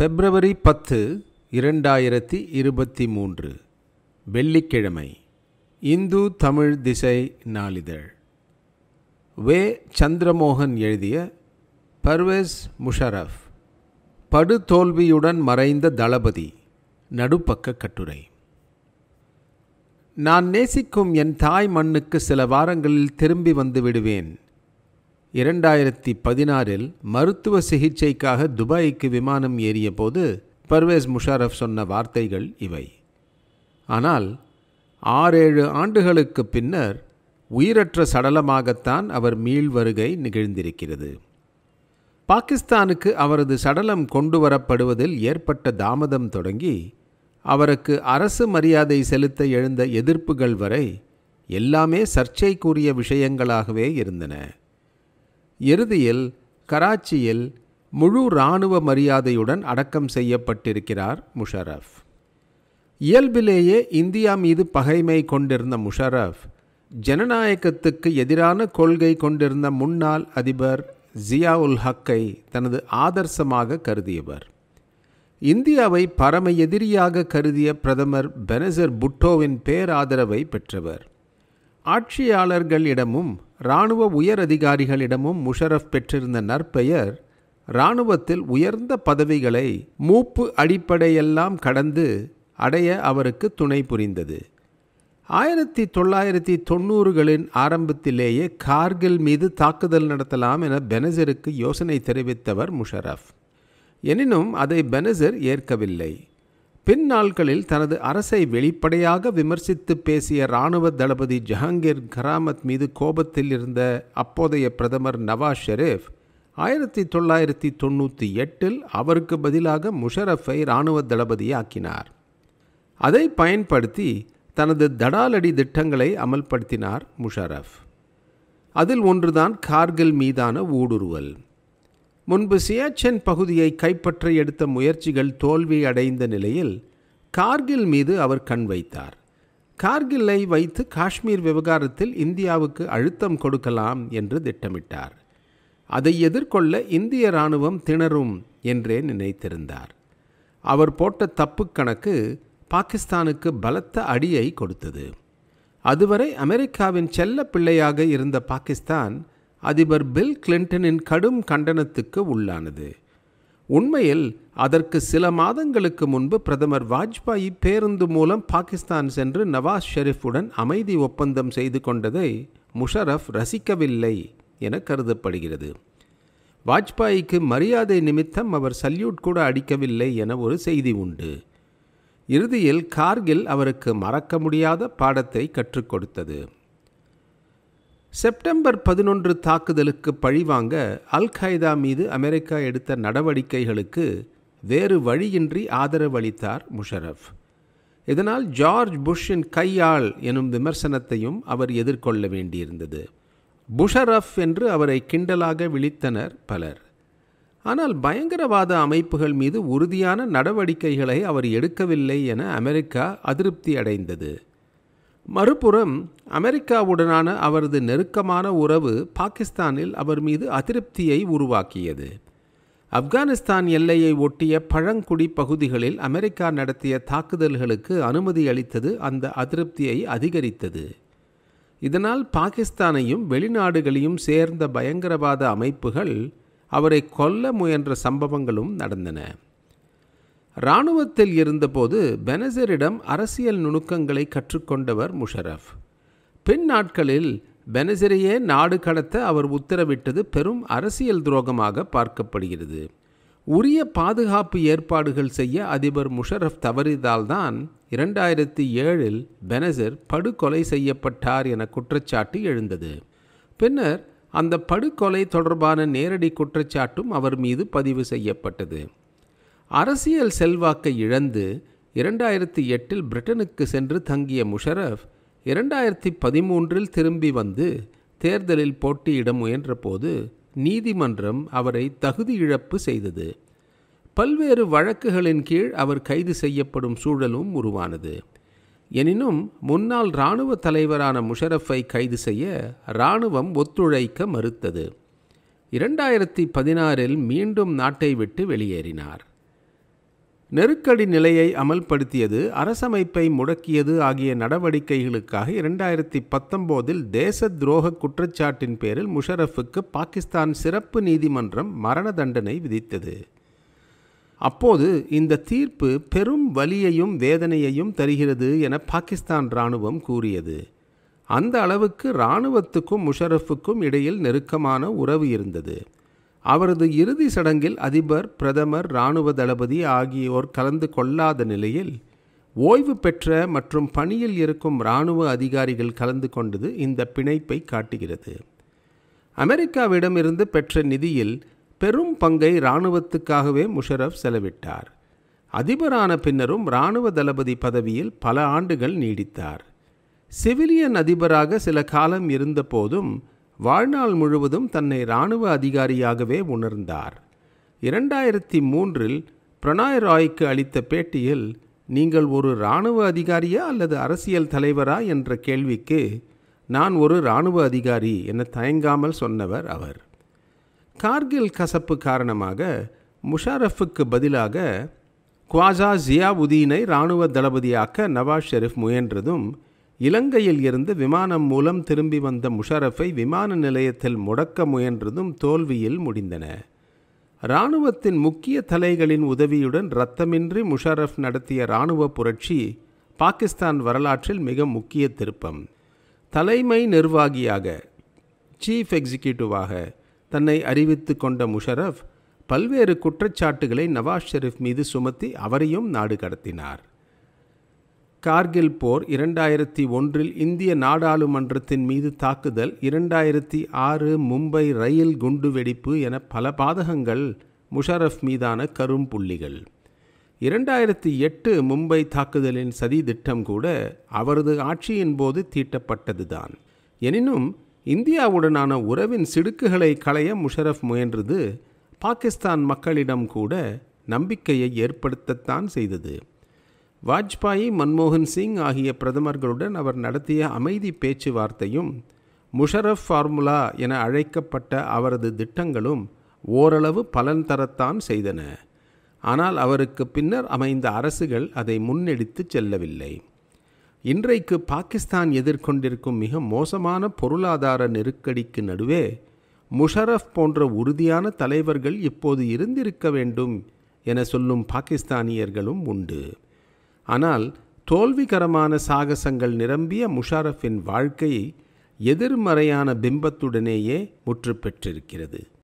பிப்ரவரி பத்து இரண்டாயிரத்தி இருபத்தி மூன்று வெள்ளிக்கிழமை இந்து தமிழ் திசை நாளிதழ் வே சந்திரமோகன் எழுதிய பர்வேஸ் முஷரஃப் படுதோல்வியுடன் மறைந்த தளபதி நடுப்பக்க கட்டுரை நான் நேசிக்கும் என் தாய் மண்ணுக்கு சில வாரங்களில் திரும்பி வந்து விடுவேன் இரண்டாயிரத்தி பதினாறில் மருத்துவ சிகிச்சைக்காக துபாய்க்கு விமானம் ஏறியபோது பர்வேஸ் முஷாரஃப் சொன்ன வார்த்தைகள் இவை ஆனால் ஆறேழு ஆண்டுகளுக்கு பின்னர் உயிரற்ற சடலமாகத்தான் அவர் மீள் வருகை நிகழ்ந்திருக்கிறது பாகிஸ்தானுக்கு அவரது சடலம் கொண்டு வரப்படுவதில் ஏற்பட்ட தாமதம் தொடங்கி அவருக்கு அரசு மரியாதை செலுத்த எழுந்த எதிர்ப்புகள் வரை எல்லாமே சர்ச்சைக்குரிய விஷயங்களாகவே இருந்தன இறுதியில் கராச்சியில் முழு இராணுவ மரியாதையுடன் அடக்கம் செய்யப்பட்டிருக்கிறார் முஷரஃப் இயல்பிலேயே இந்தியா மீது பகைமை கொண்டிருந்த முஷரஃப் ஜனநாயகத்துக்கு எதிரான கொள்கை கொண்டிருந்த முன்னாள் அதிபர் ஜியா உல் ஹக்கை தனது ஆதர்சமாக கருதியவர் இந்தியாவை பரம எதிரியாக கருதிய பிரதமர் பெனசர் புட்டோவின் பேராதரவை பெற்றவர் ஆட்சியாளர்களிடமும் இராணுவ உயர் அதிகாரிகளிடமும் முஷரஃப் பெற்றிருந்த நற்பெயர் இராணுவத்தில் உயர்ந்த பதவிகளை மூப்பு அடிப்படையெல்லாம் கடந்து அடைய அவருக்கு துணை புரிந்தது ஆயிரத்தி தொள்ளாயிரத்தி தொண்ணூறுகளின் ஆரம்பத்திலேயே கார்கில் மீது தாக்குதல் நடத்தலாம் என பெனசருக்கு யோசனை தெரிவித்தவர் முஷரஃப் எனினும் அதை பெனசர் ஏற்கவில்லை பின் நாட்களில் தனது அரசை வெளிப்படையாக விமர்சித்து பேசிய இராணுவ தளபதி ஜஹாங்கீர் கராமத் மீது கோபத்தில் இருந்த அப்போதைய பிரதமர் நவாஸ் ஷெரீஃப் ஆயிரத்தி தொள்ளாயிரத்தி தொண்ணூற்றி எட்டில் அவருக்கு பதிலாக முஷரஃபை இராணுவ தளபதியாக்கினார் அதை பயன்படுத்தி தனது தடாலடி திட்டங்களை அமல்படுத்தினார் முஷரஃப் அதில் ஒன்றுதான் கார்கில் மீதான ஊடுருவல் முன்பு சியாச்சென் பகுதியை கைப்பற்ற எடுத்த முயற்சிகள் தோல்வி அடைந்த நிலையில் கார்கில் மீது அவர் கண் வைத்தார் கார்கில்லை வைத்து காஷ்மீர் விவகாரத்தில் இந்தியாவுக்கு அழுத்தம் கொடுக்கலாம் என்று திட்டமிட்டார் அதை எதிர்கொள்ள இந்திய இராணுவம் திணறும் என்றே நினைத்திருந்தார் அவர் போட்ட தப்பு கணக்கு பாகிஸ்தானுக்கு பலத்த அடியை கொடுத்தது அதுவரை அமெரிக்காவின் செல்ல பிள்ளையாக இருந்த பாகிஸ்தான் அதிபர் பில் கிளின்டனின் கடும் கண்டனத்துக்கு உள்ளானது உண்மையில் அதற்கு சில மாதங்களுக்கு முன்பு பிரதமர் வாஜ்பாயி பேருந்து மூலம் பாகிஸ்தான் சென்று நவாஸ் ஷெரீஃபுடன் அமைதி ஒப்பந்தம் செய்து கொண்டதை முஷரஃப் ரசிக்கவில்லை என கருதப்படுகிறது வாஜ்பாய்க்கு மரியாதை நிமித்தம் அவர் சல்யூட் கூட அடிக்கவில்லை என ஒரு செய்தி உண்டு இறுதியில் கார்கில் அவருக்கு மறக்க முடியாத பாடத்தை கற்றுக் கொடுத்தது செப்டம்பர் பதினொன்று தாக்குதலுக்கு பழிவாங்க அல் கைதா மீது அமெரிக்கா எடுத்த நடவடிக்கைகளுக்கு வேறு வழியின்றி ஆதரவளித்தார் முஷரஃப் இதனால் ஜார்ஜ் புஷ்ஷின் கையாள் எனும் விமர்சனத்தையும் அவர் எதிர்கொள்ள வேண்டியிருந்தது புஷரஃப் என்று அவரை கிண்டலாக விழித்தனர் பலர் ஆனால் பயங்கரவாத அமைப்புகள் மீது உறுதியான நடவடிக்கைகளை அவர் எடுக்கவில்லை என அமெரிக்கா அதிருப்தி அடைந்தது மறுபுறம் அமெரிக்காவுடனான அவரது நெருக்கமான உறவு பாகிஸ்தானில் அவர் மீது அதிருப்தியை உருவாக்கியது ஆப்கானிஸ்தான் எல்லையை ஒட்டிய பழங்குடி பகுதிகளில் அமெரிக்கா நடத்திய தாக்குதல்களுக்கு அனுமதி அளித்தது அந்த அதிருப்தியை அதிகரித்தது இதனால் பாகிஸ்தானையும் வெளிநாடுகளையும் சேர்ந்த பயங்கரவாத அமைப்புகள் அவரை கொல்ல முயன்ற சம்பவங்களும் நடந்தன இராணுவத்தில் இருந்தபோது பெனசரிடம் அரசியல் நுணுக்கங்களை கற்றுக்கொண்டவர் முஷரஃப் பின் நாட்களில் பெனசரியே நாடு கடத்த அவர் உத்தரவிட்டது பெரும் அரசியல் துரோகமாக பார்க்கப்படுகிறது உரிய பாதுகாப்பு ஏற்பாடுகள் செய்ய அதிபர் முஷரஃப் தவறியதால்தான் இரண்டாயிரத்தி ஏழில் பெனசர் படுகொலை செய்யப்பட்டார் என குற்றச்சாட்டு எழுந்தது பின்னர் அந்த படுகொலை தொடர்பான நேரடி குற்றச்சாட்டும் அவர் மீது பதிவு செய்யப்பட்டது அரசியல் செல்வாக்கை இழந்து இரண்டாயிரத்தி எட்டில் பிரிட்டனுக்கு சென்று தங்கிய முஷரஃப் இரண்டாயிரத்தி பதிமூன்றில் திரும்பி வந்து தேர்தலில் போட்டியிட முயன்றபோது நீதிமன்றம் அவரை தகுதி இழப்பு செய்தது பல்வேறு வழக்குகளின் கீழ் அவர் கைது செய்யப்படும் சூழலும் உருவானது எனினும் முன்னாள் இராணுவ தலைவரான முஷரஃபை கைது செய்ய இராணுவம் ஒத்துழைக்க மறுத்தது இரண்டாயிரத்தி பதினாறில் மீண்டும் நாட்டை விட்டு வெளியேறினார் நெருக்கடி நிலையை அமல்படுத்தியது அரசமைப்பை முடக்கியது ஆகிய நடவடிக்கைகளுக்காக இரண்டாயிரத்தி பத்தொம்போதில் தேச துரோக குற்றச்சாட்டின் பேரில் முஷரஃபுக்கு பாகிஸ்தான் சிறப்பு நீதிமன்றம் மரண தண்டனை விதித்தது அப்போது இந்த தீர்ப்பு பெரும் வலியையும் வேதனையையும் தருகிறது என பாகிஸ்தான் இராணுவம் கூறியது அந்த அளவுக்கு இராணுவத்துக்கும் முஷரஃபுக்கும் இடையில் நெருக்கமான உறவு இருந்தது அவரது இறுதி சடங்கில் அதிபர் பிரதமர் இராணுவ தளபதி ஆகியோர் கலந்து கொள்ளாத நிலையில் ஓய்வு பெற்ற மற்றும் பணியில் இருக்கும் இராணுவ அதிகாரிகள் கலந்து கொண்டது இந்த பிணைப்பை காட்டுகிறது அமெரிக்காவிடமிருந்து பெற்ற நிதியில் பெரும் பங்கை இராணுவத்துக்காகவே முஷரப் செலவிட்டார் அதிபரான பின்னரும் இராணுவ தளபதி பதவியில் பல ஆண்டுகள் நீடித்தார் சிவிலியன் அதிபராக சில காலம் இருந்தபோதும் போதும் வாழ்நாள் முழுவதும் தன்னை இராணுவ அதிகாரியாகவே உணர்ந்தார் இரண்டாயிரத்தி மூன்றில் பிரணாய் ராய்க்கு அளித்த பேட்டியில் நீங்கள் ஒரு இராணுவ அதிகாரியா அல்லது அரசியல் தலைவரா என்ற கேள்விக்கு நான் ஒரு இராணுவ அதிகாரி என தயங்காமல் சொன்னவர் அவர் கார்கில் கசப்பு காரணமாக முஷாரஃபுக்கு பதிலாக குவாசா ஜியாவுதீனை இராணுவ தளபதியாக்க நவாஸ் ஷெரீப் முயன்றதும் இலங்கையில் இருந்து விமானம் மூலம் திரும்பி வந்த முஷரஃபை விமான நிலையத்தில் முடக்க முயன்றதும் தோல்வியில் முடிந்தன இராணுவத்தின் முக்கிய தலைகளின் உதவியுடன் இரத்தமின்றி முஷரஃப் நடத்திய இராணுவ புரட்சி பாகிஸ்தான் வரலாற்றில் மிக முக்கிய திருப்பம் தலைமை நிர்வாகியாக சீஃப் எக்ஸிக்யூட்டிவாக தன்னை அறிவித்து கொண்ட முஷரஃப் பல்வேறு குற்றச்சாட்டுகளை நவாஸ் ஷெரீப் மீது சுமத்தி அவரையும் நாடு கடத்தினார் கார்கில் போர் இரண்டாயிரத்தி ஒன்றில் இந்திய நாடாளுமன்றத்தின் மீது தாக்குதல் இரண்டாயிரத்தி ஆறு மும்பை ரயில் குண்டுவெடிப்பு என பல பாதகங்கள் முஷரஃப் மீதான கரும்புள்ளிகள் இரண்டாயிரத்தி எட்டு மும்பை தாக்குதலின் சதி திட்டம் கூட அவரது ஆட்சியின் போது தீட்டப்பட்டதுதான் எனினும் இந்தியாவுடனான உறவின் சிடுக்குகளை களைய முஷரஃப் முயன்றது பாகிஸ்தான் மக்களிடம் கூட நம்பிக்கையை ஏற்படுத்தத்தான் செய்தது வாஜ்பாயி மன்மோகன் சிங் ஆகிய பிரதமர்களுடன் அவர் நடத்திய அமைதி பேச்சுவார்த்தையும் முஷரஃப் ஃபார்முலா என அழைக்கப்பட்ட அவரது திட்டங்களும் ஓரளவு பலன் தரத்தான் செய்தன ஆனால் அவருக்கு பின்னர் அமைந்த அரசுகள் அதை முன்னெடுத்து செல்லவில்லை இன்றைக்கு பாகிஸ்தான் எதிர்கொண்டிருக்கும் மிக மோசமான பொருளாதார நெருக்கடிக்கு நடுவே முஷரஃப் போன்ற உறுதியான தலைவர்கள் இப்போது இருந்திருக்க வேண்டும் என சொல்லும் பாகிஸ்தானியர்களும் உண்டு ஆனால் தோல்விகரமான சாகசங்கள் நிரம்பிய முஷாரஃபின் வாழ்க்கை எதிர்மறையான பிம்பத்துடனேயே முற்று பெற்றிருக்கிறது